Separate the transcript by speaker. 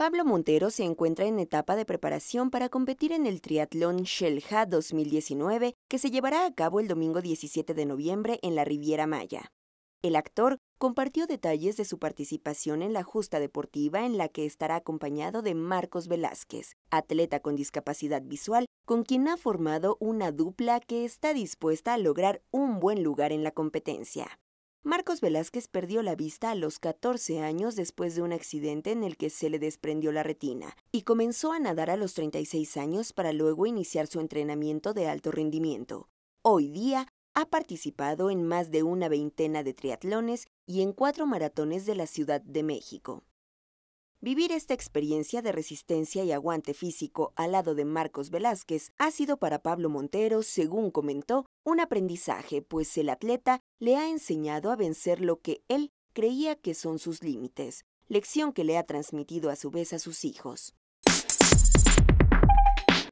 Speaker 1: Pablo Montero se encuentra en etapa de preparación para competir en el triatlón Shellha 2019 que se llevará a cabo el domingo 17 de noviembre en la Riviera Maya. El actor compartió detalles de su participación en la justa deportiva en la que estará acompañado de Marcos Velázquez, atleta con discapacidad visual, con quien ha formado una dupla que está dispuesta a lograr un buen lugar en la competencia. Marcos Velázquez perdió la vista a los 14 años después de un accidente en el que se le desprendió la retina y comenzó a nadar a los 36 años para luego iniciar su entrenamiento de alto rendimiento. Hoy día ha participado en más de una veintena de triatlones y en cuatro maratones de la Ciudad de México. Vivir esta experiencia de resistencia y aguante físico al lado de Marcos Velázquez ha sido para Pablo Montero, según comentó, un aprendizaje, pues el atleta le ha enseñado a vencer lo que él creía que son sus límites, lección que le ha transmitido a su vez a sus hijos.